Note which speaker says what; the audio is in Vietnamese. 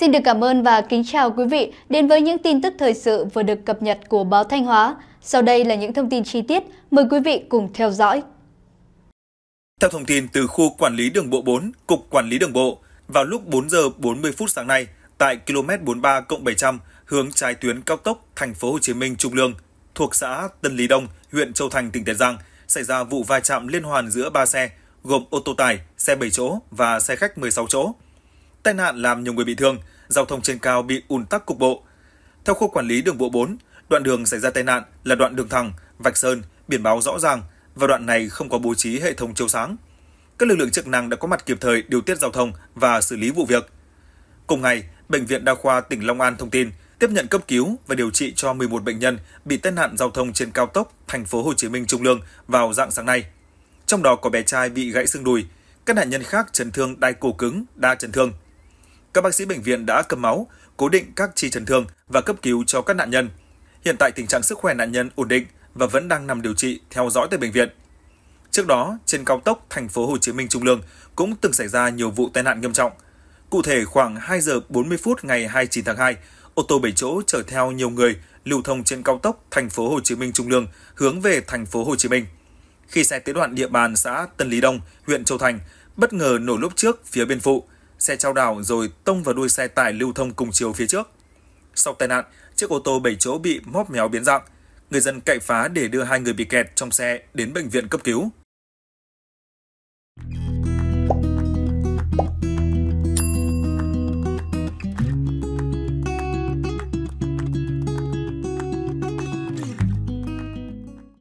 Speaker 1: Xin được cảm ơn và kính chào quý vị đến với những tin tức thời sự vừa được cập nhật của báo Thanh Hóa. Sau đây là những thông tin chi tiết, mời quý vị cùng theo dõi.
Speaker 2: Theo thông tin từ khu quản lý đường bộ 4, Cục Quản lý Đường bộ, vào lúc 4 giờ 40 phút sáng nay, tại km 43 cộng 700 hướng trái tuyến cao tốc Thành phố Hồ Chí Minh Trung Lương thuộc xã Tân Lý Đông, huyện Châu Thành, tỉnh Tiền Giang xảy ra vụ va chạm liên hoàn giữa ba xe gồm ô tô tải, xe 7 chỗ và xe khách 16 chỗ tai nạn làm nhiều người bị thương, giao thông trên cao bị ùn tắc cục bộ. Theo khu quản lý đường bộ 4, đoạn đường xảy ra tai nạn là đoạn đường thẳng, vạch sơn, biển báo rõ ràng và đoạn này không có bố trí hệ thống chiếu sáng. Các lực lượng chức năng đã có mặt kịp thời điều tiết giao thông và xử lý vụ việc. Cùng ngày, bệnh viện đa khoa tỉnh Long An thông tin tiếp nhận cấp cứu và điều trị cho 11 bệnh nhân bị tai nạn giao thông trên cao tốc thành phố Hồ Chí Minh Trung Lương vào dạng sáng nay. Trong đó có bé trai bị gãy xương đùi, các nạn nhân khác chấn thương đai cổ cứng, đa chấn thương các bác sĩ bệnh viện đã cầm máu, cố định các chi chấn thương và cấp cứu cho các nạn nhân. Hiện tại tình trạng sức khỏe nạn nhân ổn định và vẫn đang nằm điều trị theo dõi tại bệnh viện. Trước đó, trên cao tốc thành phố Hồ Chí Minh Trung Lương cũng từng xảy ra nhiều vụ tai nạn nghiêm trọng. Cụ thể khoảng 2 giờ 40 phút ngày 29 tháng 2, ô tô 7 chỗ chở theo nhiều người lưu thông trên cao tốc thành phố Hồ Chí Minh Trung Lương hướng về thành phố Hồ Chí Minh. Khi xe tới đoạn địa bàn xã Tân Lý Đông, huyện Châu Thành, bất ngờ nổ lốp trước phía bên phụ, xe trao đảo rồi tông vào đuôi xe tải lưu thông cùng chiều phía trước. Sau tai nạn, chiếc ô tô 7 chỗ bị móp méo biến dạng. Người dân cậy phá để đưa hai người bị kẹt trong xe đến bệnh viện cấp cứu.